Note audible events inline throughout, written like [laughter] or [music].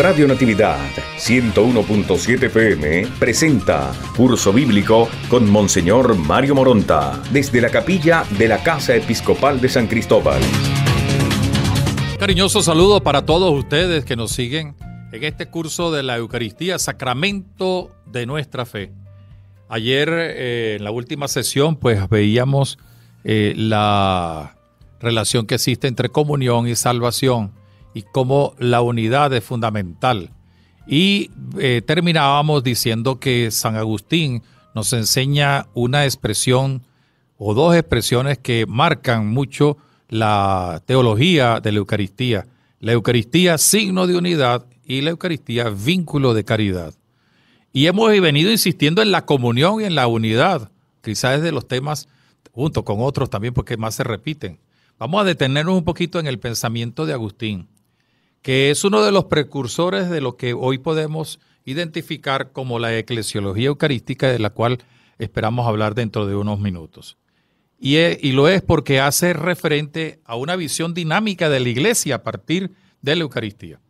Radio Natividad 101.7 PM presenta Curso Bíblico con Monseñor Mario Moronta desde la capilla de la Casa Episcopal de San Cristóbal. Cariñoso saludo para todos ustedes que nos siguen en este curso de la Eucaristía, Sacramento de nuestra fe. Ayer eh, en la última sesión pues veíamos eh, la relación que existe entre comunión y salvación y cómo la unidad es fundamental. Y eh, terminábamos diciendo que San Agustín nos enseña una expresión o dos expresiones que marcan mucho la teología de la Eucaristía. La Eucaristía signo de unidad y la Eucaristía vínculo de caridad. Y hemos venido insistiendo en la comunión y en la unidad, quizás de los temas junto con otros también porque más se repiten. Vamos a detenernos un poquito en el pensamiento de Agustín que es uno de los precursores de lo que hoy podemos identificar como la eclesiología eucarística, de la cual esperamos hablar dentro de unos minutos. E, y, lo es porque hace referente a una visión dinámica de la iglesia a partir de la Eucaristía.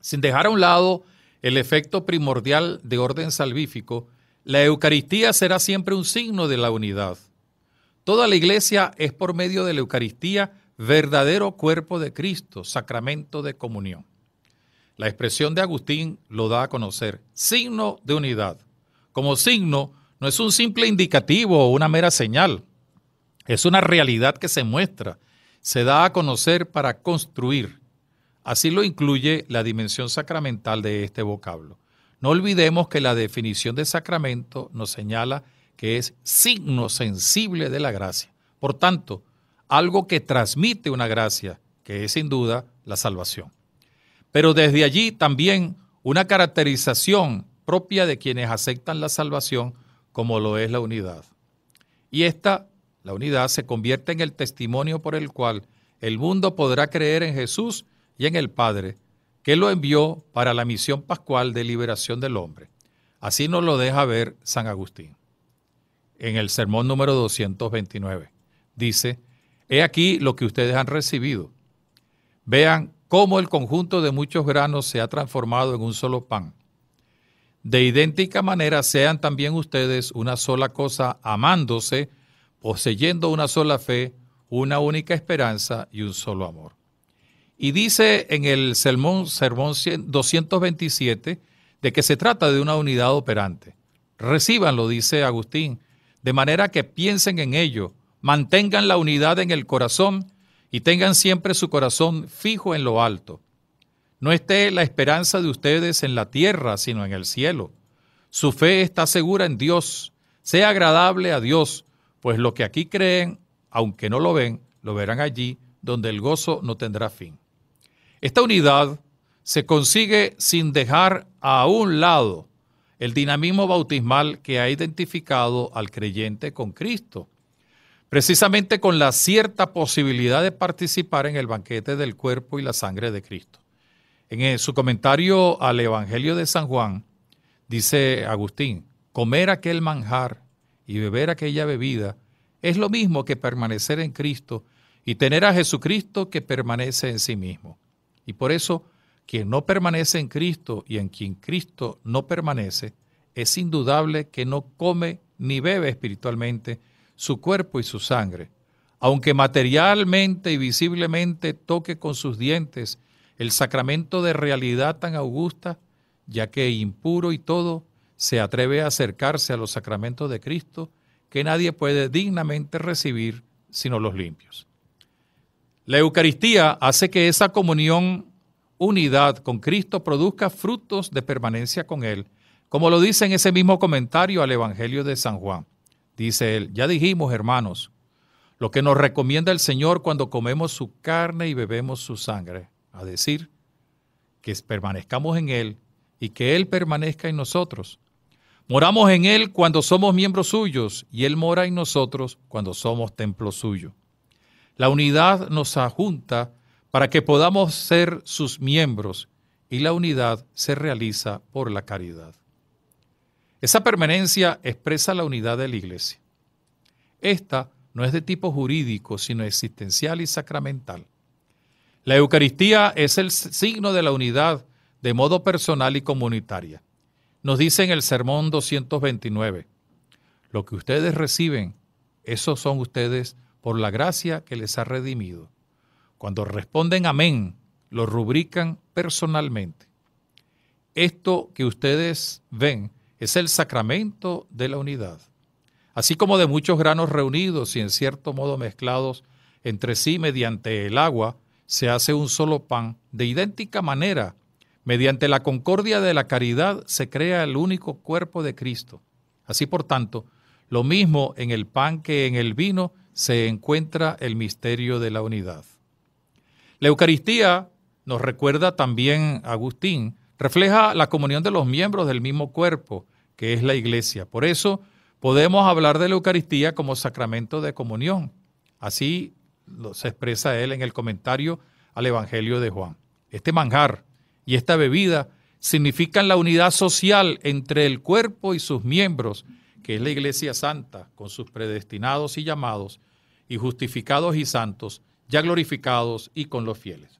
Sin dejar a un lado el efecto primordial de orden salvífico, la Eucaristía será siempre un signo de la unidad. Toda la iglesia es por medio de la Eucaristía verdadero cuerpo de Cristo, sacramento de comunión. La expresión de Agustín lo da a conocer, signo de unidad. Como signo, no es un simple indicativo o una mera señal, es una realidad que se muestra, se da a conocer para construir. Así lo incluye la dimensión sacramental de este vocablo. No olvidemos que la definición de sacramento nos señala que es signo sensible de la gracia. Por tanto, algo que transmite una gracia, que es sin duda la salvación. Pero desde allí también una caracterización propia de quienes aceptan la salvación como lo es la unidad. Y esta, la unidad, se convierte en el testimonio por el cual el mundo podrá creer en Jesús y en el Padre, que lo envió para la misión pascual de liberación del hombre. Así nos lo deja ver San Agustín. En el sermón número 229 dice, He aquí lo que ustedes han recibido. Vean cómo el conjunto de muchos granos se ha transformado en un solo pan. De idéntica manera sean también ustedes una sola cosa, amándose, poseyendo una sola fe, una única esperanza y un solo amor. Y dice en el sermón, 227 de que se trata de una unidad operante. Recíbanlo, dice Agustín, de manera que piensen en ello Mantengan la unidad en el corazón y tengan siempre su corazón fijo en lo alto. No esté la esperanza de ustedes en la tierra, sino en el cielo. Su fe está segura en Dios. Sea agradable a Dios, pues lo que aquí creen, aunque no lo ven, lo verán allí, donde el gozo no tendrá fin. Esta unidad se consigue sin dejar a un lado el dinamismo bautismal que ha identificado al creyente con Cristo precisamente con la cierta posibilidad de participar en el banquete del cuerpo y la sangre de Cristo. En eh, su comentario al Evangelio de San Juan, dice Agustín, comer aquel manjar y beber aquella bebida es lo mismo que permanecer en Cristo y tener a Jesucristo que permanece en sí mismo. Y por eso, quien no permanece en Cristo y en quien Cristo no permanece, es indudable que no come ni bebe espiritualmente, su cuerpo y su sangre. Aunque materialmente y visiblemente toque con sus dientes el sacramento de realidad tan augusta, ya que impuro y todo, se atreve a acercarse a los sacramentos de Cristo que nadie puede dignamente recibir sino los limpios. La Eucaristía hace que esa comunión, unidad con Cristo, produzca frutos de permanencia con Él, como lo dice en ese mismo comentario al Evangelio de San Juan. Dice él, ya dijimos, hermanos, lo que nos recomienda el Señor cuando comemos su carne y bebemos su sangre, a decir, que permanezcamos en Él y que Él permanezca en nosotros. Moramos en Él cuando somos miembros suyos y Él mora en nosotros cuando somos templo suyo. La unidad nos ajunta para que podamos ser sus miembros y la unidad se realiza por la caridad. Esa permanencia expresa la unidad de la Iglesia. Esta no es de tipo jurídico, sino existencial y sacramental. La Eucaristía es el signo de la unidad de modo personal y comunitaria. Nos dice en el Sermón 229, lo que ustedes reciben, esos son ustedes por la gracia que les ha redimido. Cuando responden amén, lo rubrican personalmente. Esto que ustedes ven es el sacramento de la unidad, así como de muchos granos reunidos y en cierto modo mezclados entre sí mediante el agua, se hace un solo pan. De idéntica manera, mediante la concordia de la caridad se crea el único cuerpo de Cristo. Así por tanto, lo mismo en el pan que en el vino se encuentra el misterio de la unidad. La Eucaristía nos recuerda también Agustín refleja la comunión de los miembros del mismo cuerpo, que es la iglesia. Por eso podemos hablar de la Eucaristía como sacramento de comunión. Así se expresa él en el comentario al Evangelio de Juan. Este manjar y esta bebida significan la unidad social entre el cuerpo y sus miembros, que es la Iglesia Santa, con sus predestinados y llamados, y justificados y santos, ya glorificados y con los fieles.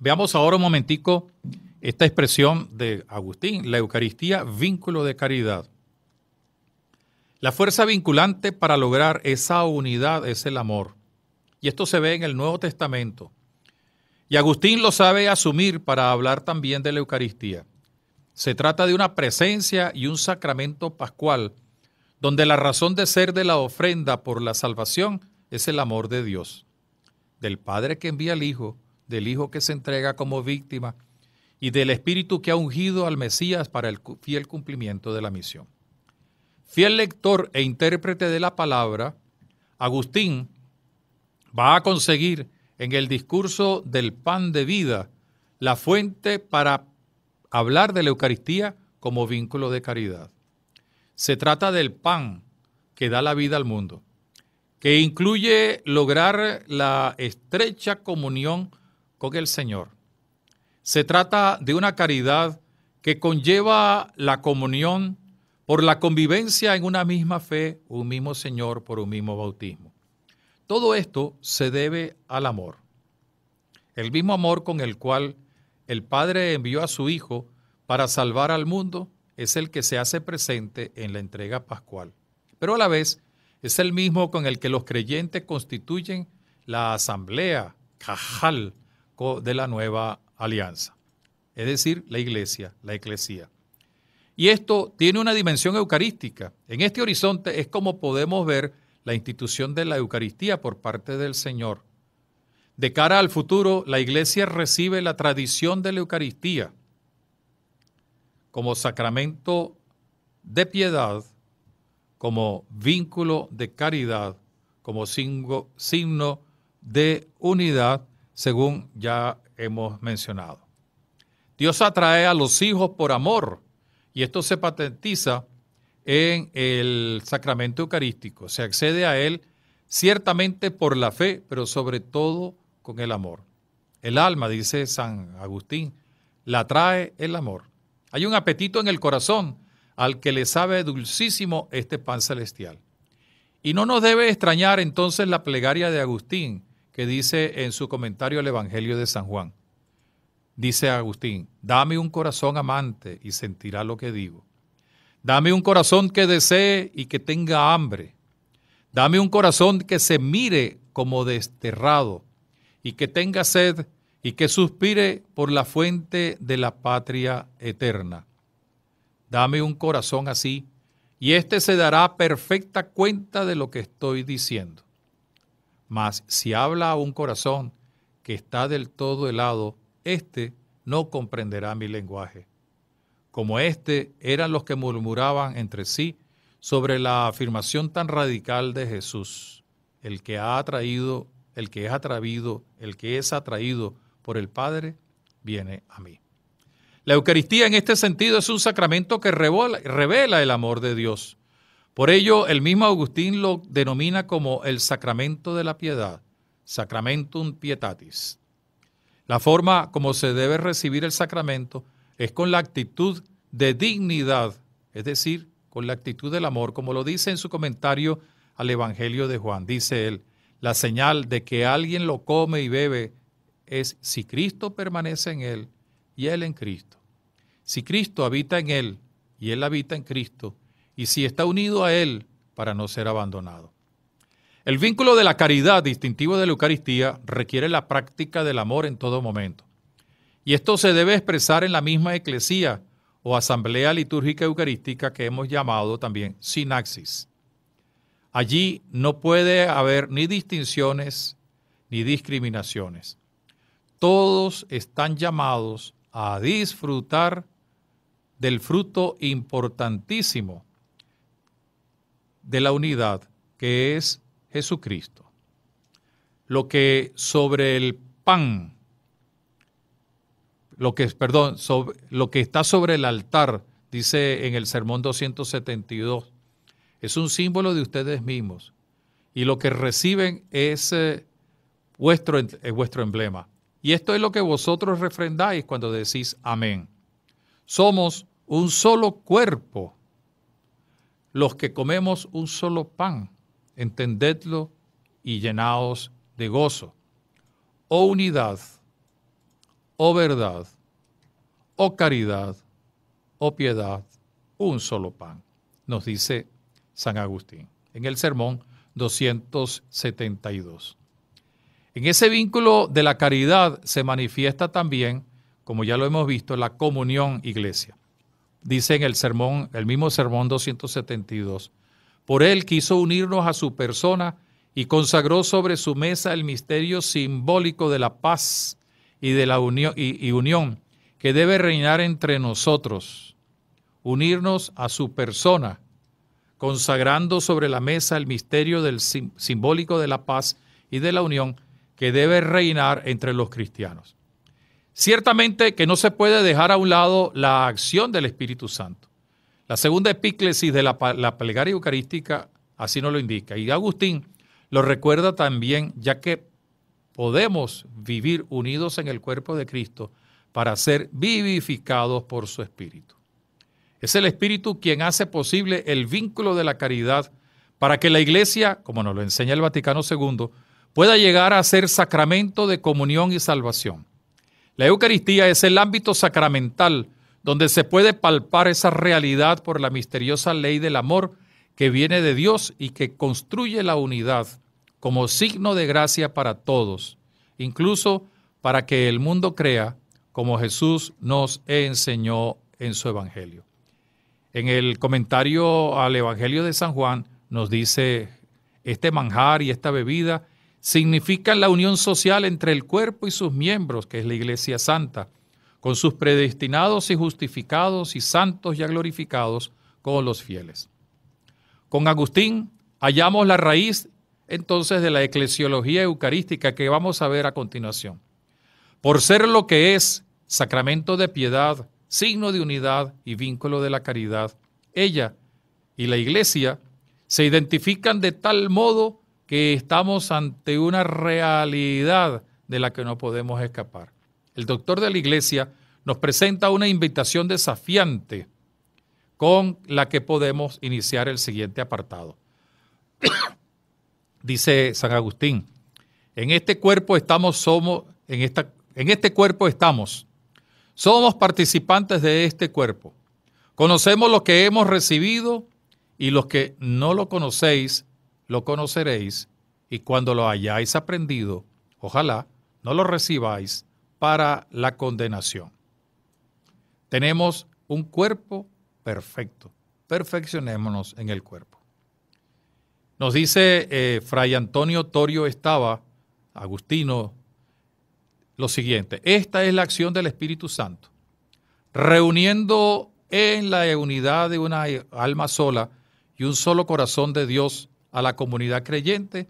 Veamos ahora un momentico esta expresión de Agustín, la Eucaristía, vínculo de caridad. La fuerza vinculante para lograr esa unidad es el amor. Y esto se ve en el Nuevo Testamento. Y Agustín lo sabe asumir para hablar también de la Eucaristía. Se trata de una presencia y un sacramento pascual, donde la razón de ser de la ofrenda por la salvación es el amor de Dios, del Padre que envía al Hijo del Hijo que se entrega como víctima y del Espíritu que ha ungido al Mesías para el fiel cumplimiento de la misión. Fiel lector e intérprete de la palabra, Agustín va a conseguir en el discurso del pan de vida la fuente para hablar de la Eucaristía como vínculo de caridad. Se trata del pan que da la vida al mundo, que incluye lograr la estrecha comunión con el Señor. Se trata de una caridad que conlleva la comunión por la convivencia en una misma fe, un mismo Señor, por un mismo bautismo. Todo esto se debe al amor, el mismo amor con el cual el Padre envió a su Hijo para salvar al mundo es el que se hace presente en la entrega pascual, pero a la vez es el mismo con el que los creyentes constituyen la asamblea, cajal, de la nueva alianza, es decir, la iglesia, la eclesía. Y esto tiene una dimensión eucarística. En este horizonte es como podemos ver la institución de la Eucaristía por parte del Señor. De cara al futuro, la iglesia recibe la tradición de la Eucaristía como sacramento de piedad, como vínculo de caridad, como signo de unidad según ya hemos mencionado. Dios atrae a los hijos por amor y esto se patentiza en el sacramento eucarístico. Se accede a él ciertamente por la fe, pero sobre todo con el amor. El alma, dice San Agustín, la atrae el amor. Hay un apetito en el corazón al que le sabe dulcísimo este pan celestial. Y no nos debe extrañar entonces la plegaria de Agustín, que dice en su comentario al Evangelio de San Juan. Dice Agustín, dame un corazón amante y sentirá lo que digo. Dame un corazón que desee y que tenga hambre. Dame un corazón que se mire como desterrado y que tenga sed y que suspire por la fuente de la patria eterna. Dame un corazón así y éste se dará perfecta cuenta de lo que estoy diciendo. Mas si habla a un corazón que está del todo helado, éste no comprenderá mi lenguaje. Como éste eran los que murmuraban entre sí sobre la afirmación tan radical de Jesús, el que ha atraído, el que es atraído, el que es atraído por el Padre, viene a mí. La Eucaristía en este sentido es un sacramento que revela, revela el amor de Dios por ello, el mismo Agustín lo denomina como el sacramento de la piedad, sacramentum pietatis. La forma como se debe recibir el sacramento es con la actitud de dignidad, es decir, con la actitud del amor, como lo dice en su comentario al Evangelio de Juan. Dice él, la señal de que alguien lo come y bebe es si Cristo permanece en él y él en Cristo. Si Cristo habita en él y él habita en Cristo, y si está unido a Él para no ser abandonado. El vínculo de la caridad distintivo de la Eucaristía requiere la práctica del amor en todo momento. Y esto se debe expresar en la misma eclesía o asamblea litúrgica eucarística que hemos llamado también sinaxis. Allí no puede haber ni distinciones ni discriminaciones. Todos están llamados a disfrutar del fruto importantísimo de la unidad que es Jesucristo. Lo que sobre el pan, lo que, perdón, lo que está sobre el altar, dice en el sermón 272, es un símbolo de ustedes mismos. Y lo que reciben es eh, vuestro, vuestro emblema. Y esto es lo que vosotros refrendáis cuando decís amén. Somos un solo cuerpo los que comemos un solo pan, entendedlo y llenaos de gozo. O oh unidad, o oh verdad, o oh caridad, o piedad, un solo pan, nos dice San Agustín en el sermón 272. En ese vínculo de la caridad se manifiesta también, como ya lo hemos visto, la comunión iglesia dice en el sermón, el mismo sermón 272, por él quiso unirnos a su persona y consagró sobre su mesa el misterio simbólico de la paz y de la unión, y, unión que debe reinar entre nosotros, unirnos a su persona, consagrando sobre la mesa el misterio del simbólico de la paz y de la unión que debe reinar entre los cristianos. Ciertamente que no se puede dejar a un lado la acción del Espíritu Santo. La segunda epíclesis de la, plegaria eucarística así nos lo indica. Y Agustín lo recuerda también, ya que podemos vivir unidos en el cuerpo de Cristo para ser vivificados por su Espíritu. Es el Espíritu quien hace posible el vínculo de la caridad para que la Iglesia, como nos lo enseña el Vaticano II, pueda llegar a ser sacramento de comunión y salvación. La Eucaristía es el ámbito sacramental donde se puede palpar esa realidad por la misteriosa ley del amor que viene de Dios y que construye la unidad como signo de gracia para todos, incluso para que el mundo crea como Jesús nos enseñó en su Evangelio. En el comentario al Evangelio de San Juan nos dice, este manjar y esta bebida significa la unión social entre el cuerpo y sus miembros, que es la Iglesia Santa, con sus predestinados y justificados y santos ya glorificados con los fieles. Con Agustín hallamos la raíz entonces de la eclesiología eucarística que vamos a ver a continuación. Por ser lo que es sacramento de piedad, signo de unidad y vínculo de la caridad, ella y la iglesia se identifican de tal modo que estamos ante una realidad de la que no podemos escapar. El doctor de la iglesia nos presenta una invitación desafiante con la que podemos iniciar el siguiente apartado. [coughs] Dice San Agustín, en este cuerpo estamos, somos, en, esta, en este cuerpo estamos, somos participantes de este cuerpo. Conocemos lo que hemos recibido y los que no lo conocéis lo conoceréis, y cuando lo hayáis aprendido, ojalá no lo recibáis para la condenación. Tenemos un cuerpo perfecto. Perfeccionémonos en el cuerpo. Nos dice eh, Fray Antonio Torio Estaba, Agustino, lo siguiente. Esta es la acción del Espíritu Santo, reuniendo en la unidad de una alma sola y un solo corazón de Dios a la comunidad creyente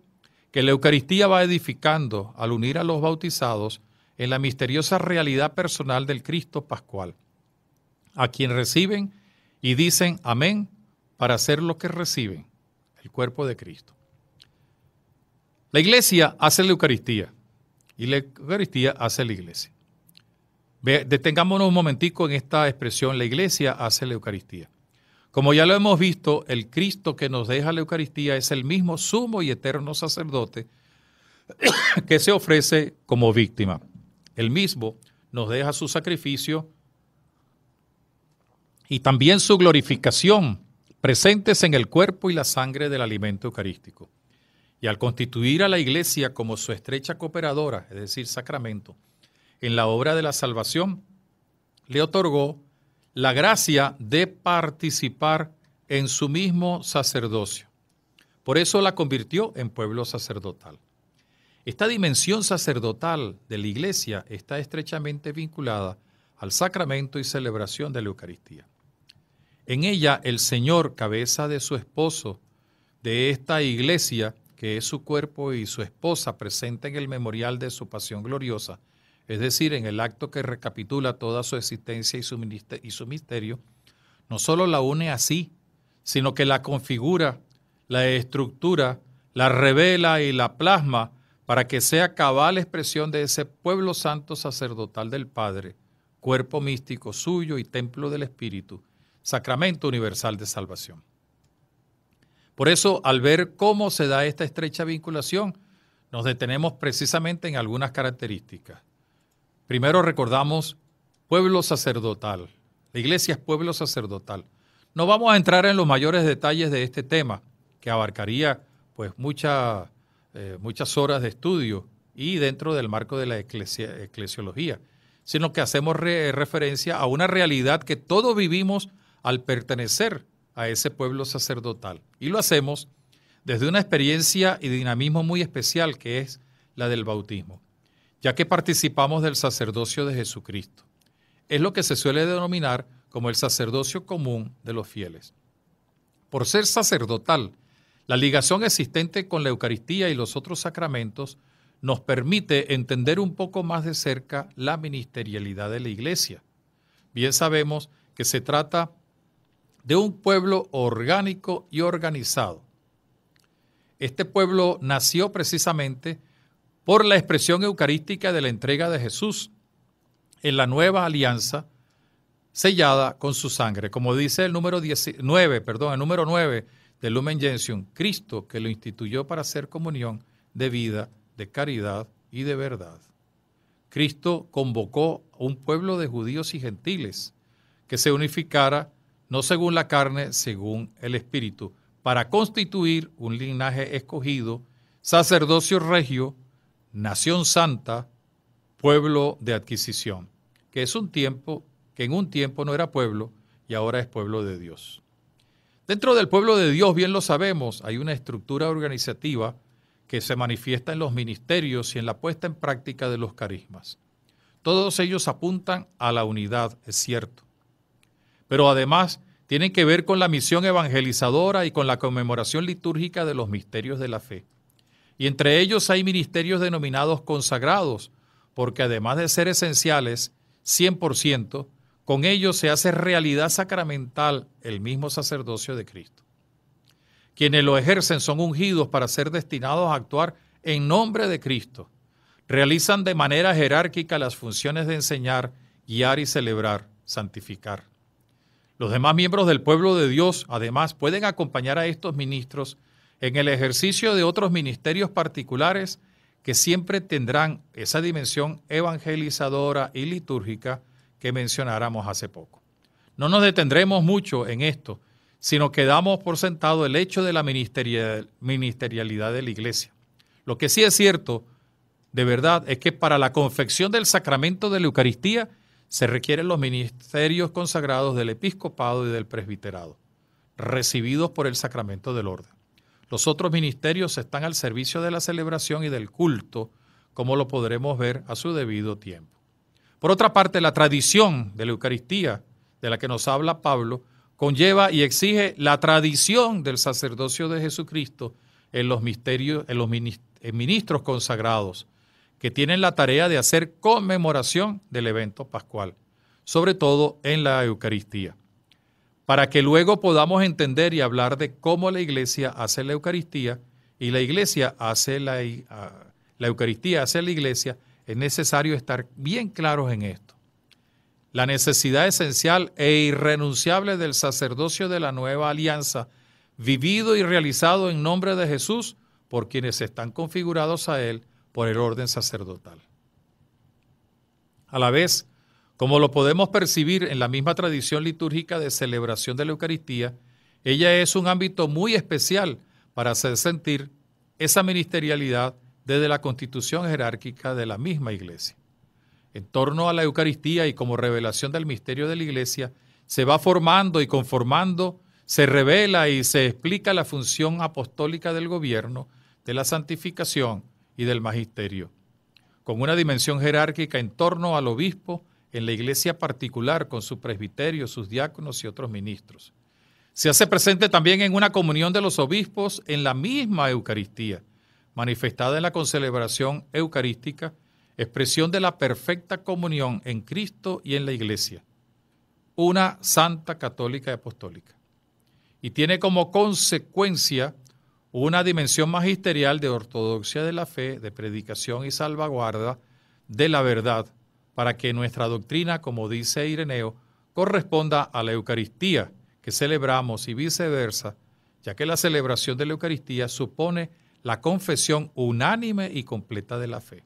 que la Eucaristía va edificando al unir a los bautizados en la misteriosa realidad personal del Cristo Pascual, a quien reciben y dicen amén para hacer lo que reciben, el cuerpo de Cristo. La iglesia hace la Eucaristía y la Eucaristía hace la iglesia. Detengámonos un momentico en esta expresión, la iglesia hace la Eucaristía. Como ya lo hemos visto, el Cristo que nos deja la Eucaristía es el mismo sumo y eterno sacerdote [coughs] que se ofrece como víctima. El mismo nos deja su sacrificio y también su glorificación presentes en el cuerpo y la sangre del alimento eucarístico. Y al constituir a la Iglesia como su estrecha cooperadora, es decir, sacramento, en la obra de la salvación, le otorgó la gracia de participar en su mismo sacerdocio. Por eso la convirtió en pueblo sacerdotal. Esta dimensión sacerdotal de la Iglesia está estrechamente vinculada al sacramento y celebración de la Eucaristía. En ella el Señor, cabeza de su esposo, de esta Iglesia, que es su cuerpo y su esposa presente en el memorial de su pasión gloriosa, es decir, en el acto que recapitula toda su existencia y su, misterio, no solo la une así, sino que la configura, la estructura, la revela y la plasma para que sea cabal expresión de ese pueblo santo sacerdotal del Padre, cuerpo místico suyo y templo del Espíritu, sacramento universal de salvación. Por eso, al ver cómo se da esta estrecha vinculación, nos detenemos precisamente en algunas características. Primero recordamos pueblo sacerdotal. La iglesia es pueblo sacerdotal. No vamos a entrar en los mayores detalles de este tema, que abarcaría pues eh, muchas horas de estudio y dentro del marco de la eclesiología, sino que hacemos referencia a una realidad que todos vivimos al pertenecer a ese pueblo sacerdotal. Y lo hacemos desde una experiencia y dinamismo muy especial que es la del bautismo ya que participamos del sacerdocio de Jesucristo. Es lo que se suele denominar como el sacerdocio común de los fieles. Por ser sacerdotal, la ligación existente con la Eucaristía y los otros sacramentos nos permite entender un poco más de cerca la ministerialidad de la Iglesia. Bien sabemos que se trata de un pueblo orgánico y organizado. Este pueblo nació precisamente por la expresión eucarística de la entrega de Jesús en la nueva alianza sellada con su sangre. Como dice el número 19, perdón, número 9 del Lumen Gentium, Cristo que lo instituyó para hacer comunión de vida, de caridad y de verdad. Cristo convocó a un pueblo de judíos y gentiles que se unificara no según la carne, según el espíritu, para constituir un linaje escogido, sacerdocio regio, nación santa, pueblo de adquisición, que es un tiempo que en un tiempo no era pueblo y ahora es pueblo de Dios. Dentro del pueblo de Dios, bien lo sabemos, hay una estructura organizativa que se manifiesta en los ministerios y en la puesta en práctica de los carismas. Todos ellos apuntan a la unidad, es cierto. Pero además tienen que ver con la misión evangelizadora y con la conmemoración litúrgica de los misterios de la fe. Y entre ellos hay ministerios denominados consagrados, porque además de ser esenciales, 100%, con ellos se hace realidad sacramental el mismo sacerdocio de Cristo. Quienes lo ejercen son ungidos para ser destinados a actuar en nombre de Cristo. Realizan de manera jerárquica las funciones de enseñar, guiar y celebrar, santificar. Los demás miembros del pueblo de Dios, además, pueden acompañar a estos ministros en el ejercicio de otros ministerios particulares que siempre tendrán esa dimensión evangelizadora y litúrgica que mencionáramos hace poco. No nos detendremos mucho en esto, sino que damos por sentado el hecho de la ministerialidad de la iglesia. Lo que sí es cierto, de verdad, es que para la confección del sacramento de la Eucaristía se requieren los ministerios consagrados del episcopado y del presbiterado, recibidos por el sacramento del orden. Los otros ministerios están al servicio de la celebración y del culto, como lo podremos ver a su debido tiempo. Por otra parte, la tradición de la Eucaristía, de la que nos habla Pablo, conlleva y exige la tradición del sacerdocio de Jesucristo en los misterios, en los ministros consagrados, que tienen la tarea de hacer conmemoración del evento pascual, sobre todo en la Eucaristía para que luego podamos entender y hablar de cómo la iglesia hace la Eucaristía y la iglesia hace ah, la, Eucaristía, hace la iglesia, es necesario estar bien claros en esto. La necesidad esencial e irrenunciable del sacerdocio de la nueva alianza, vivido y realizado en nombre de Jesús por quienes están configurados a Él por el orden sacerdotal. A la vez, como lo podemos percibir en la misma tradición litúrgica de celebración de la Eucaristía, ella es un ámbito muy especial para hacer sentir esa ministerialidad desde la constitución jerárquica de la misma Iglesia. En torno a la Eucaristía y como revelación del misterio de la Iglesia, se va formando y conformando, se revela y se explica la función apostólica del gobierno, de la santificación y del magisterio, con una dimensión jerárquica en torno al obispo en la iglesia particular con su presbiterio, sus diáconos y otros ministros. Se hace presente también en una comunión de los obispos en la misma Eucaristía, manifestada en la concelebración eucarística, expresión de la perfecta comunión en Cristo y en la iglesia, una santa católica y apostólica. Y tiene como consecuencia una dimensión magisterial de ortodoxia de la fe, de predicación y salvaguarda de la verdad para que nuestra doctrina, como dice Ireneo, corresponda a la Eucaristía que celebramos y viceversa, ya que la celebración de la Eucaristía supone la confesión unánime y completa de la fe.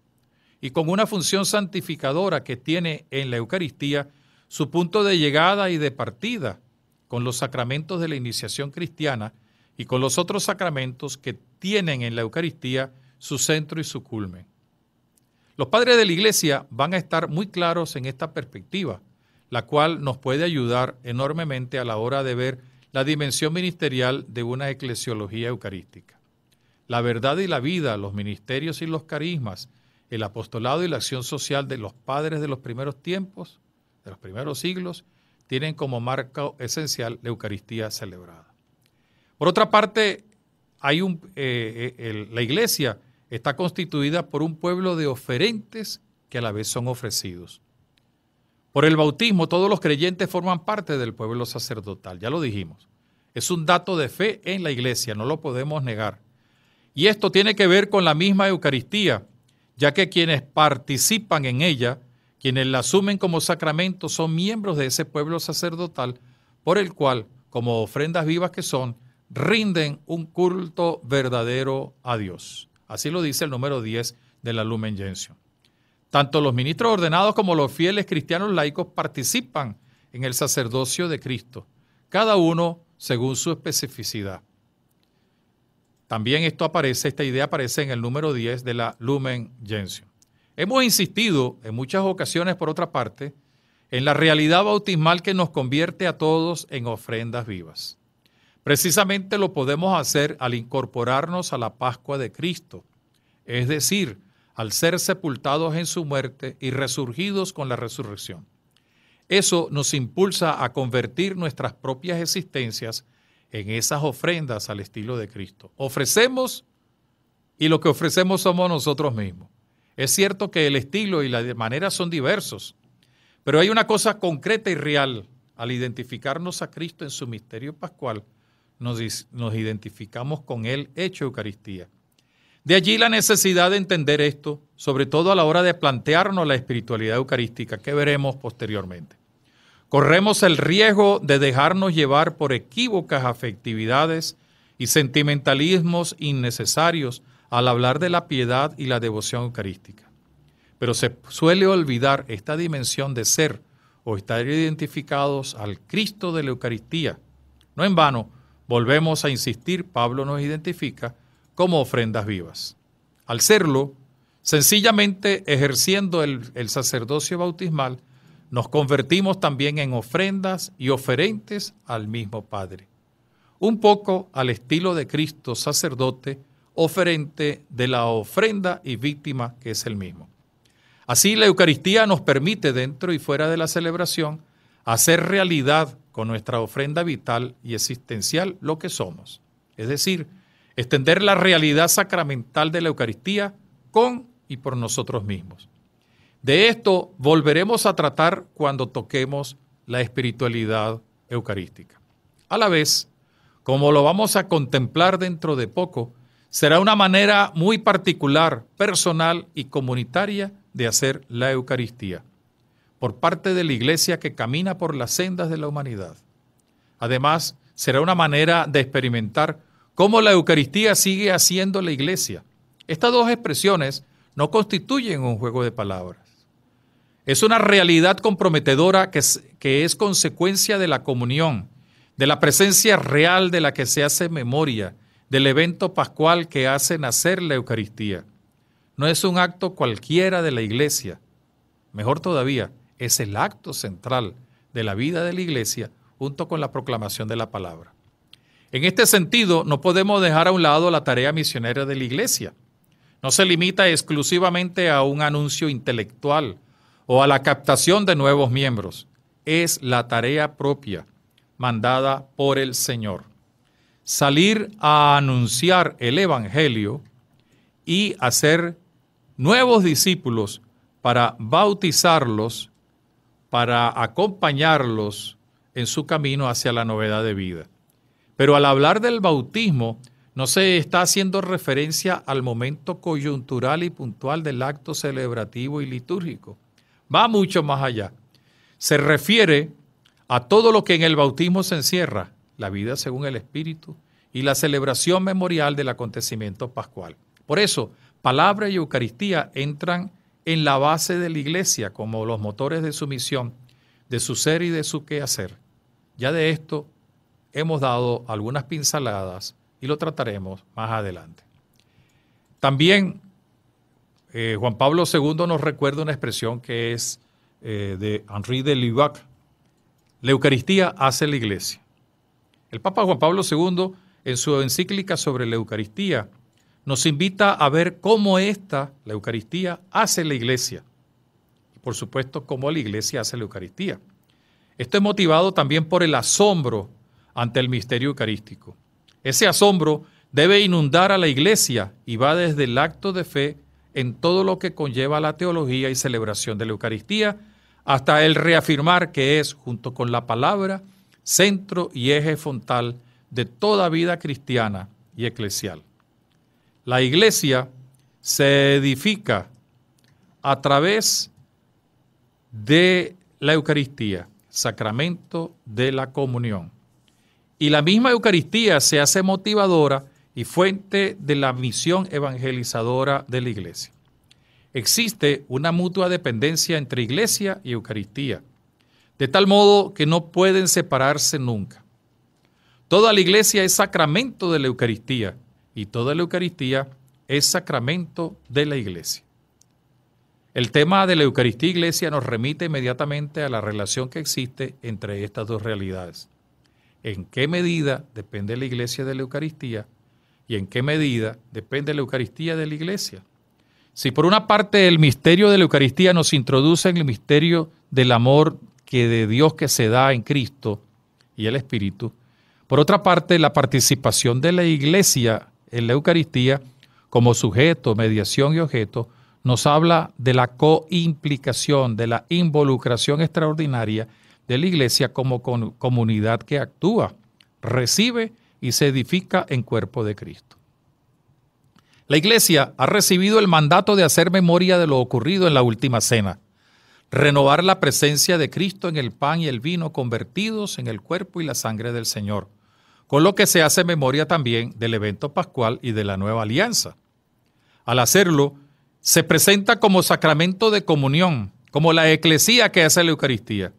Y con una función santificadora que tiene en la Eucaristía su punto de llegada y de partida con los sacramentos de la iniciación cristiana y con los otros sacramentos que tienen en la Eucaristía su centro y su culmen. Los padres de la iglesia van a estar muy claros en esta perspectiva, la cual nos puede ayudar enormemente a la hora de ver la dimensión ministerial de una eclesiología eucarística. La verdad y la vida, los ministerios y los carismas, el apostolado y la acción social de los padres de los primeros tiempos, de los primeros siglos, tienen como marca esencial la Eucaristía celebrada. Por otra parte, hay un, eh, eh, la iglesia está constituida por un pueblo de oferentes que a la vez son ofrecidos. Por el bautismo todos los creyentes forman parte del pueblo sacerdotal, ya lo dijimos. Es un dato de fe en la iglesia, no lo podemos negar. Y esto tiene que ver con la misma Eucaristía, ya que quienes participan en ella, quienes la asumen como sacramento, son miembros de ese pueblo sacerdotal, por el cual, como ofrendas vivas que son, rinden un culto verdadero a Dios. Así lo dice el número 10 de la Lumen Gentium. Tanto los ministros ordenados como los fieles cristianos laicos participan en el sacerdocio de Cristo, cada uno según su especificidad. También esto aparece, esta idea aparece en el número 10 de la Lumen Gentium. Hemos insistido en muchas ocasiones, por otra parte, en la realidad bautismal que nos convierte a todos en ofrendas vivas. Precisamente lo podemos hacer al incorporarnos a la Pascua de Cristo, es decir, al ser sepultados en su muerte y resurgidos con la resurrección. Eso nos impulsa a convertir nuestras propias existencias en esas ofrendas al estilo de Cristo. Ofrecemos y lo que ofrecemos somos nosotros mismos. Es cierto que el estilo y la manera son diversos, pero hay una cosa concreta y real al identificarnos a Cristo en su misterio pascual nos, identificamos con el hecho Eucaristía. De allí la necesidad de entender esto, sobre todo a la hora de plantearnos la espiritualidad eucarística, que veremos posteriormente. Corremos el riesgo de dejarnos llevar por equívocas afectividades y sentimentalismos innecesarios al hablar de la piedad y la devoción eucarística. Pero se suele olvidar esta dimensión de ser o estar identificados al Cristo de la Eucaristía. No en vano, Volvemos a insistir, Pablo nos identifica como ofrendas vivas. Al serlo, sencillamente ejerciendo el, sacerdocio bautismal, nos convertimos también en ofrendas y oferentes al mismo Padre. Un poco al estilo de Cristo sacerdote, oferente de la ofrenda y víctima que es el mismo. Así la Eucaristía nos permite dentro y fuera de la celebración hacer realidad con nuestra ofrenda vital y existencial lo que somos. Es decir, extender la realidad sacramental de la Eucaristía con y por nosotros mismos. De esto volveremos a tratar cuando toquemos la espiritualidad eucarística. A la vez, como lo vamos a contemplar dentro de poco, será una manera muy particular, personal y comunitaria de hacer la Eucaristía por parte de la Iglesia que camina por las sendas de la humanidad. Además, será una manera de experimentar cómo la Eucaristía sigue haciendo la Iglesia. Estas dos expresiones no constituyen un juego de palabras. Es una realidad comprometedora que es, consecuencia de la comunión, de la presencia real de la que se hace memoria, del evento pascual que hace nacer la Eucaristía. No es un acto cualquiera de la Iglesia. Mejor todavía, es el acto central de la vida de la iglesia junto con la proclamación de la palabra. En este sentido, no podemos dejar a un lado la tarea misionera de la iglesia. No se limita exclusivamente a un anuncio intelectual o a la captación de nuevos miembros. Es la tarea propia, mandada por el Señor. Salir a anunciar el Evangelio y hacer nuevos discípulos para bautizarlos para acompañarlos en su camino hacia la novedad de vida. Pero al hablar del bautismo, no se está haciendo referencia al momento coyuntural y puntual del acto celebrativo y litúrgico. Va mucho más allá. Se refiere a todo lo que en el bautismo se encierra, la vida según el Espíritu y la celebración memorial del acontecimiento pascual. Por eso, palabra y Eucaristía entran en la base de la iglesia como los motores de su misión, de su ser y de su quehacer. Ya de esto hemos dado algunas pinceladas y lo trataremos más adelante. También eh, Juan Pablo II nos recuerda una expresión que es eh, de Henri de Lubac, la Eucaristía hace la iglesia. El Papa Juan Pablo II, en su encíclica sobre la Eucaristía, nos invita a ver cómo esta, la Eucaristía, hace la iglesia. Y por supuesto, cómo la iglesia hace la Eucaristía. Esto es motivado también por el asombro ante el misterio eucarístico. Ese asombro debe inundar a la iglesia y va desde el acto de fe en todo lo que conlleva la teología y celebración de la Eucaristía, hasta el reafirmar que es, junto con la palabra, centro y eje frontal de toda vida cristiana y eclesial. La iglesia se edifica a través de la Eucaristía, sacramento de la comunión. Y la misma Eucaristía se hace motivadora y fuente de la misión evangelizadora de la iglesia. Existe una mutua dependencia entre iglesia y Eucaristía, de tal modo que no pueden separarse nunca. Toda la iglesia es sacramento de la Eucaristía y toda la Eucaristía es sacramento de la Iglesia. El tema de la Eucaristía Iglesia nos remite inmediatamente a la relación que existe entre estas dos realidades. ¿En qué medida depende la Iglesia de la Eucaristía? ¿Y en qué medida depende la Eucaristía de la Iglesia? Si por una parte el misterio de la Eucaristía nos introduce en el misterio del amor que de Dios que se da en Cristo y el Espíritu, por otra parte la participación de la Iglesia en la Eucaristía como sujeto, mediación y objeto, nos habla de la coimplicación, de la involucración extraordinaria de la iglesia como comunidad que actúa, recibe y se edifica en cuerpo de Cristo. La iglesia ha recibido el mandato de hacer memoria de lo ocurrido en la última cena, renovar la presencia de Cristo en el pan y el vino convertidos en el cuerpo y la sangre del Señor con lo que se hace memoria también del evento pascual y de la nueva alianza. Al hacerlo, se presenta como sacramento de comunión, como la eclesía que hace la Eucaristía.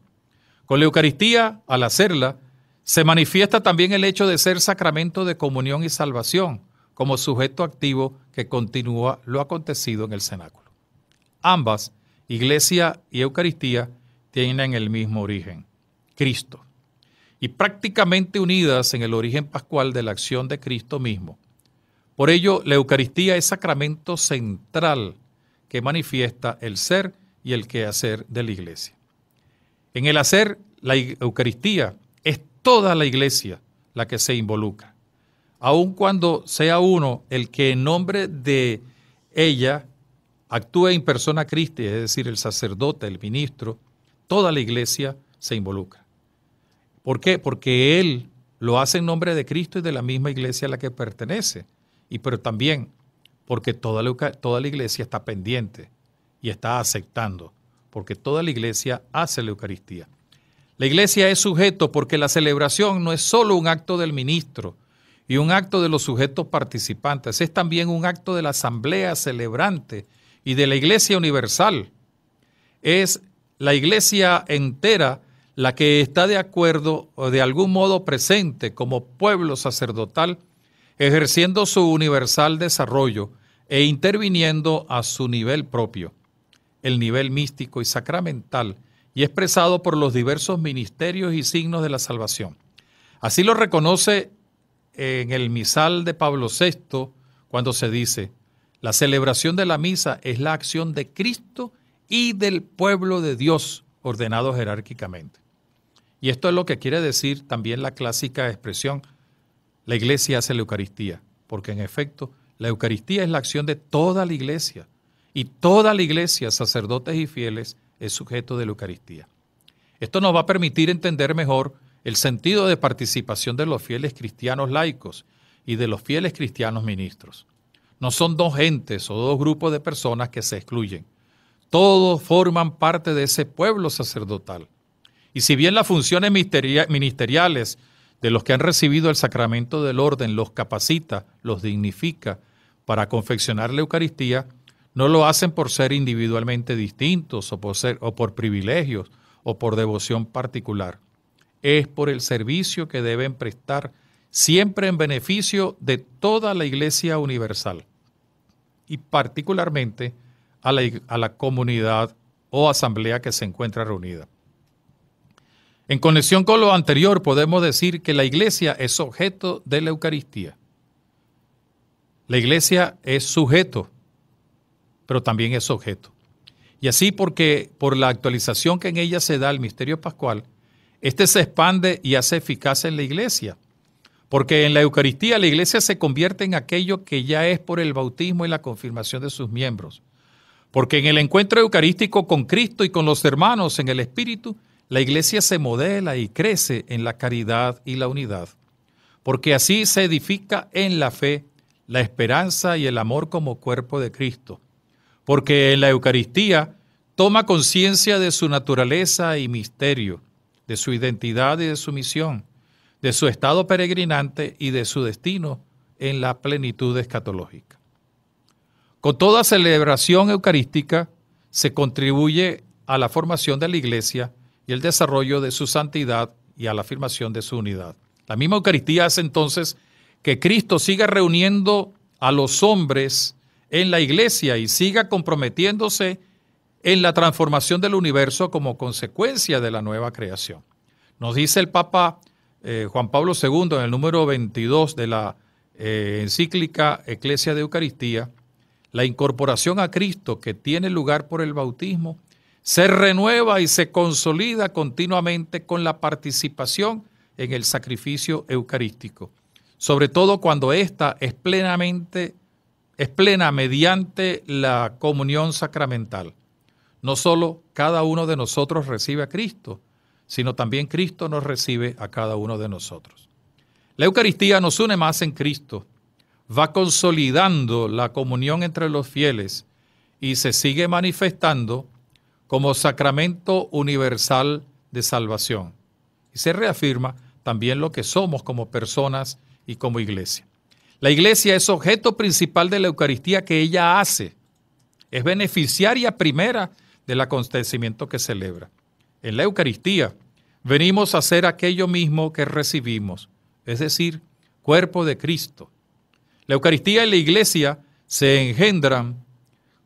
Con la Eucaristía, al hacerla, se manifiesta también el hecho de ser sacramento de comunión y salvación, como sujeto activo que continúa lo acontecido en el cenáculo. Ambas, Iglesia y Eucaristía, tienen el mismo origen, Cristo y prácticamente unidas en el origen pascual de la acción de Cristo mismo. Por ello, la Eucaristía es sacramento central que manifiesta el ser y el quehacer de la iglesia. En el hacer, la Eucaristía es toda la iglesia la que se involucra, aun cuando sea uno el que en nombre de ella actúe en persona Cristo, es decir, el sacerdote, el ministro, toda la iglesia se involucra. ¿Por qué? Porque él lo hace en nombre de Cristo y de la misma iglesia a la que pertenece. Y pero también porque toda la, toda la iglesia está pendiente y está aceptando, porque toda la iglesia hace la Eucaristía. La iglesia es sujeto porque la celebración no es solo un acto del ministro y un acto de los sujetos participantes, es también un acto de la asamblea celebrante y de la iglesia universal. Es la iglesia entera la que está de acuerdo o de algún modo presente como pueblo sacerdotal, ejerciendo su universal desarrollo e interviniendo a su nivel propio, el nivel místico y sacramental, y expresado por los diversos ministerios y signos de la salvación. Así lo reconoce en el misal de Pablo VI cuando se dice, la celebración de la misa es la acción de Cristo y del pueblo de Dios ordenado jerárquicamente. Y esto es lo que quiere decir también la clásica expresión, la iglesia hace la Eucaristía, porque en efecto la Eucaristía es la acción de toda la iglesia y toda la iglesia, sacerdotes y fieles, es sujeto de la Eucaristía. Esto nos va a permitir entender mejor el sentido de participación de los fieles cristianos laicos y de los fieles cristianos ministros. No son dos gentes o dos grupos de personas que se excluyen. Todos forman parte de ese pueblo sacerdotal y si bien las funciones ministeriales de los que han recibido el sacramento del orden los capacita, los dignifica para confeccionar la Eucaristía, no lo hacen por ser individualmente distintos o por, privilegios o por devoción particular. Es por el servicio que deben prestar siempre en beneficio de toda la Iglesia Universal y particularmente a la comunidad o asamblea que se encuentra reunida. En conexión con lo anterior, podemos decir que la iglesia es objeto de la Eucaristía. La iglesia es sujeto, pero también es objeto. Y así porque por la actualización que en ella se da al misterio pascual, este se expande y hace eficaz en la iglesia. Porque en la Eucaristía la iglesia se convierte en aquello que ya es por el bautismo y la confirmación de sus miembros. Porque en el encuentro eucarístico con Cristo y con los hermanos en el Espíritu, la Iglesia se modela y crece en la caridad y la unidad, porque así se edifica en la fe, la esperanza y el amor como cuerpo de Cristo, porque en la Eucaristía toma conciencia de su naturaleza y misterio, de su identidad y de su misión, de su estado peregrinante y de su destino en la plenitud escatológica. Con toda celebración eucarística se contribuye a la formación de la Iglesia, y el desarrollo de su santidad y a la afirmación de su unidad. La misma Eucaristía hace entonces que Cristo siga reuniendo a los hombres en la iglesia y siga comprometiéndose en la transformación del universo como consecuencia de la nueva creación. Nos dice el Papa eh, Juan Pablo II en el número 22 de la eh, encíclica Eclesia de Eucaristía, la incorporación a Cristo que tiene lugar por el bautismo se renueva y se consolida continuamente con la participación en el sacrificio eucarístico, sobre todo cuando ésta es plenamente es plena mediante la comunión sacramental. No solo cada uno de nosotros recibe a Cristo, sino también Cristo nos recibe a cada uno de nosotros. La Eucaristía nos une más en Cristo, va consolidando la comunión entre los fieles y se sigue manifestando como sacramento universal de salvación. Y se reafirma también lo que somos como personas y como iglesia. La iglesia es objeto principal de la Eucaristía que ella hace. Es beneficiaria primera del acontecimiento que celebra. En la Eucaristía venimos a hacer aquello mismo que recibimos, es decir, cuerpo de Cristo. La Eucaristía y la iglesia se engendran,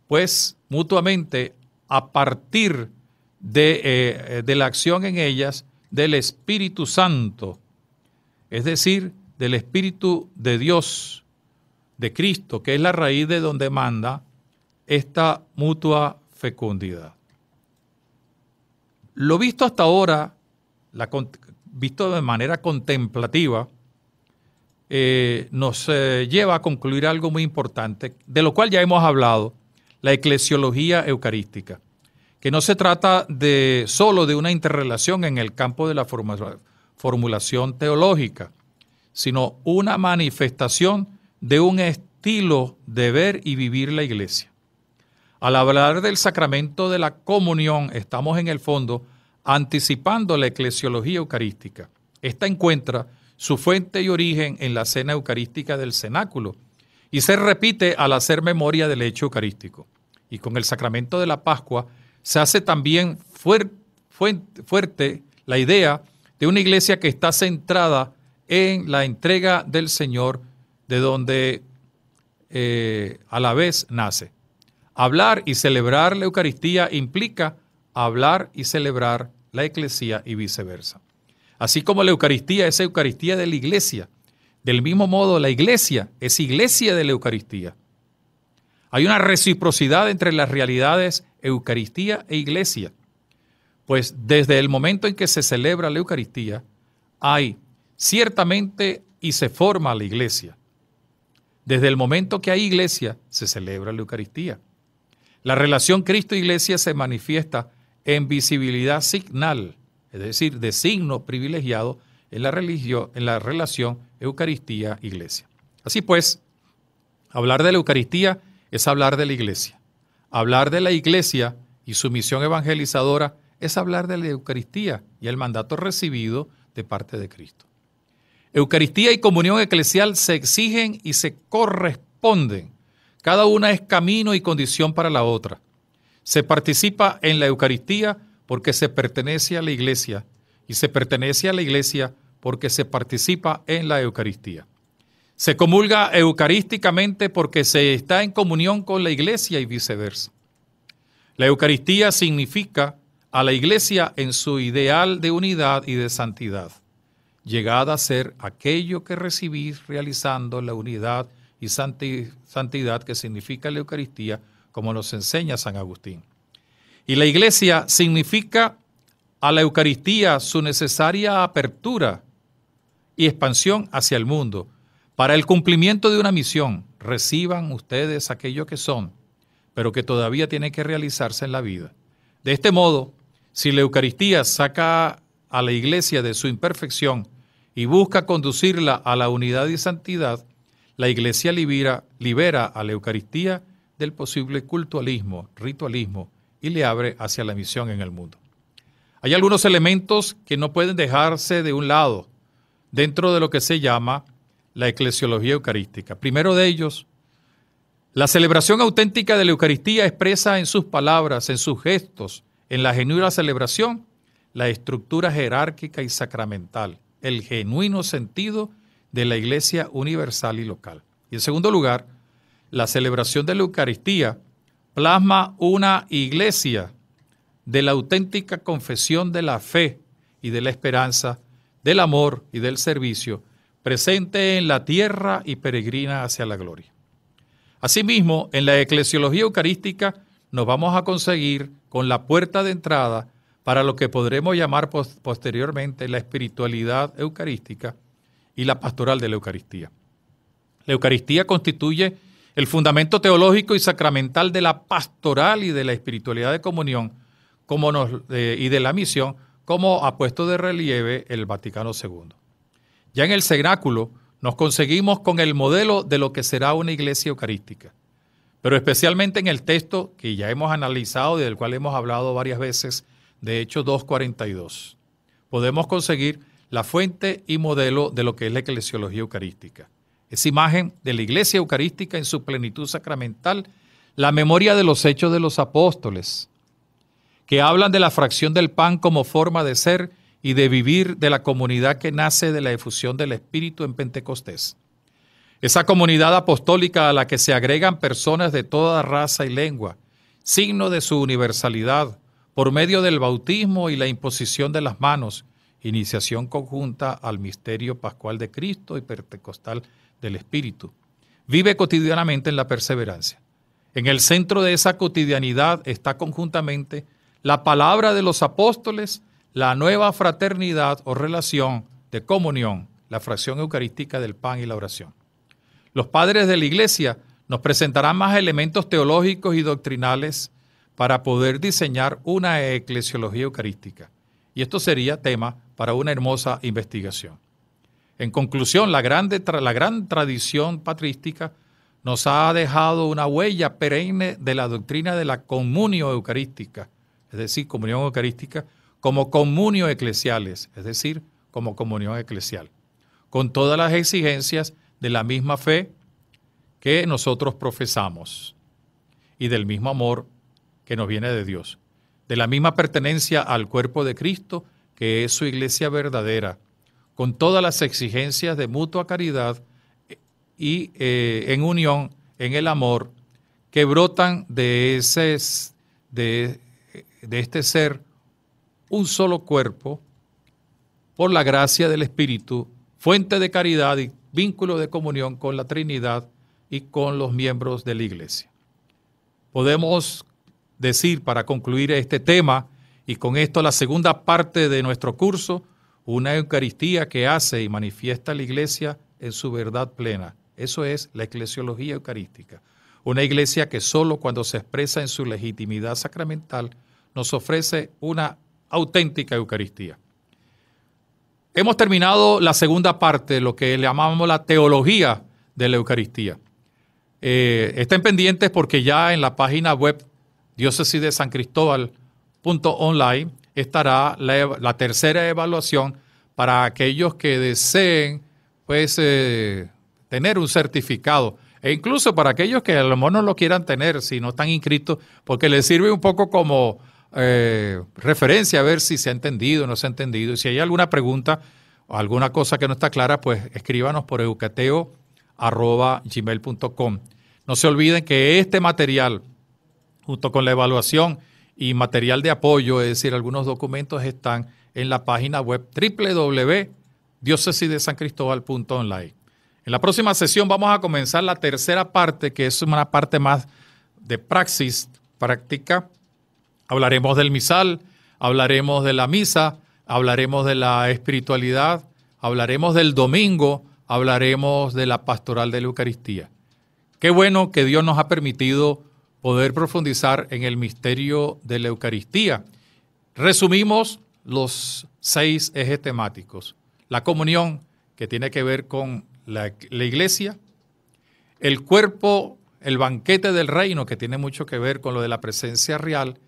pues, mutuamente a partir eh, eh, de, la acción en ellas del Espíritu Santo, es decir, del Espíritu de Dios, de Cristo, que es la raíz de donde manda esta mutua fecundidad. Lo visto hasta ahora, visto de manera contemplativa, eh, nos lleva a concluir algo muy importante, de lo cual ya hemos hablado, la eclesiología eucarística que no se trata de solo de una interrelación en el campo de la formulación teológica, sino una manifestación de un estilo de ver y vivir la iglesia. Al hablar del sacramento de la comunión, estamos en el fondo anticipando la eclesiología eucarística. Esta encuentra su fuente y origen en la cena eucarística del cenáculo y se repite al hacer memoria del hecho eucarístico. Y con el sacramento de la Pascua se hace también fuerte la idea de una iglesia que está centrada en la entrega del Señor, de donde eh, a la vez nace. Hablar y celebrar la Eucaristía implica hablar y celebrar la Iglesia y viceversa. Así como la Eucaristía es Eucaristía de la Iglesia, del mismo modo la Iglesia es Iglesia de la Eucaristía. Hay una reciprocidad entre las realidades Eucaristía e Iglesia. Pues desde el momento en que se celebra la Eucaristía, hay ciertamente y se forma la Iglesia. Desde el momento que hay Iglesia, se celebra la Eucaristía. La relación Cristo-Iglesia se manifiesta en visibilidad signal, es decir, de signo privilegiado en la, religión, en la relación Eucaristía-Iglesia. Así pues, hablar de la Eucaristía es hablar de la Iglesia. Hablar de la iglesia y su misión evangelizadora es hablar de la Eucaristía y el mandato recibido de parte de Cristo. Eucaristía y comunión eclesial se exigen y se corresponden. Cada una es camino y condición para la otra. Se participa en la Eucaristía porque se pertenece a la iglesia y se pertenece a la iglesia porque se participa en la Eucaristía. Se comulga eucarísticamente porque se está en comunión con la iglesia y viceversa. La Eucaristía significa a la iglesia en su ideal de unidad y de santidad, llegada a ser aquello que recibís realizando la unidad y santidad que significa la Eucaristía, como nos enseña San Agustín. Y la iglesia significa a la Eucaristía su necesaria apertura y expansión hacia el mundo, para el cumplimiento de una misión, reciban ustedes aquello que son, pero que todavía tiene que realizarse en la vida. De este modo, si la Eucaristía saca a la iglesia de su imperfección y busca conducirla a la unidad y santidad, la iglesia libera, a la Eucaristía del posible cultualismo, ritualismo, y le abre hacia la misión en el mundo. Hay algunos elementos que no pueden dejarse de un lado dentro de lo que se llama la eclesiología eucarística. Primero de ellos, la celebración auténtica de la Eucaristía expresa en sus palabras, en sus gestos, en la genuina celebración, la estructura jerárquica y sacramental, el genuino sentido de la Iglesia universal y local. Y en segundo lugar, la celebración de la Eucaristía plasma una iglesia de la auténtica confesión de la fe y de la esperanza, del amor y del servicio, presente en la tierra y peregrina hacia la gloria. Asimismo, en la eclesiología eucarística nos vamos a conseguir con la puerta de entrada para lo que podremos llamar posteriormente la espiritualidad eucarística y la pastoral de la Eucaristía. La Eucaristía constituye el fundamento teológico y sacramental de la pastoral y de la espiritualidad de comunión como eh, y de la misión, como ha puesto de relieve el Vaticano II. Ya en el cenáculo nos conseguimos con el modelo de lo que será una iglesia eucarística, pero especialmente en el texto que ya hemos analizado y del cual hemos hablado varias veces, de Hechos 2.42. Podemos conseguir la fuente y modelo de lo que es la eclesiología eucarística. Es imagen de la iglesia eucarística en su plenitud sacramental, la memoria de los hechos de los apóstoles, que hablan de la fracción del pan como forma de ser y de vivir de la comunidad que nace de la efusión del Espíritu en Pentecostés. Esa comunidad apostólica a la que se agregan personas de toda raza y lengua, signo de su universalidad, por medio del bautismo y la imposición de las manos, iniciación conjunta al misterio pascual de Cristo y pentecostal del Espíritu. Vive cotidianamente en la perseverancia. En el centro de esa cotidianidad está conjuntamente la palabra de los apóstoles la nueva fraternidad o relación de comunión, la fracción eucarística del pan y la oración. Los padres de la Iglesia nos presentarán más elementos teológicos y doctrinales para poder diseñar una eclesiología eucarística. Y esto sería tema para una hermosa investigación. En conclusión, la, grande, la gran tradición patrística nos ha dejado una huella perenne de la doctrina de la comunión eucarística, es decir, comunión eucarística, como comunio eclesiales, es decir, como comunión eclesial, con todas las exigencias de la misma fe que nosotros profesamos y del mismo amor que nos viene de Dios, de la misma pertenencia al cuerpo de Cristo, que es su iglesia verdadera, con todas las exigencias de mutua caridad y eh, en unión, en el amor, que brotan de, ese, de, de este ser un solo cuerpo, por la gracia del Espíritu, fuente de caridad y vínculo de comunión con la Trinidad y con los miembros de la Iglesia. Podemos decir, para concluir este tema, y con esto la segunda parte de nuestro curso, una Eucaristía que hace y manifiesta a la Iglesia en su verdad plena. Eso es la eclesiología eucarística. Una iglesia que solo cuando se expresa en su legitimidad sacramental nos ofrece una auténtica Eucaristía. Hemos terminado la segunda parte, lo que llamamos la teología de la Eucaristía. Eh, estén pendientes porque ya en la página web diócesis de estará la, tercera evaluación para aquellos que deseen pues, eh, tener un certificado. E incluso para aquellos que a lo mejor no lo quieran tener si no están inscritos, porque les sirve un poco como eh, referencia a ver si se ha entendido no se ha entendido. Y si hay alguna pregunta o alguna cosa que no está clara, pues escríbanos por gmail.com No se olviden que este material, junto con la evaluación y material de apoyo, es decir, algunos documentos están en la página web www.diócesidesancristóbal.online. En la próxima sesión vamos a comenzar la tercera parte, que es una parte más de praxis, práctica, Hablaremos del misal, hablaremos de la misa, hablaremos de la espiritualidad, hablaremos del domingo, hablaremos de la pastoral de la Eucaristía. Qué bueno que Dios nos ha permitido poder profundizar en el misterio de la Eucaristía. Resumimos los seis ejes temáticos. La comunión, que tiene que ver con la, iglesia, el cuerpo, el banquete del reino, que tiene mucho que ver con lo de la presencia real,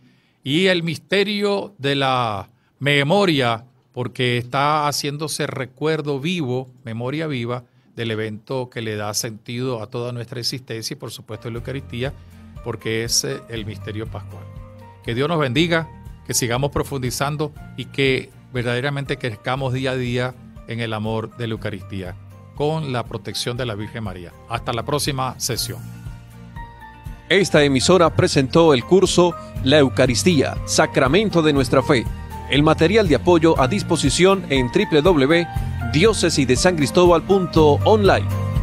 y el misterio de la memoria, porque está haciéndose recuerdo vivo, memoria viva, del evento que le da sentido a toda nuestra existencia y por supuesto la Eucaristía, porque es eh, el misterio pascual. Que Dios nos bendiga, que sigamos profundizando y que verdaderamente crezcamos día a día en el amor de la Eucaristía, con la protección de la Virgen María. Hasta la próxima sesión esta emisora presentó el curso La Eucaristía, Sacramento de nuestra Fe. El material de apoyo a disposición en www.diócesidesangristóbal.online.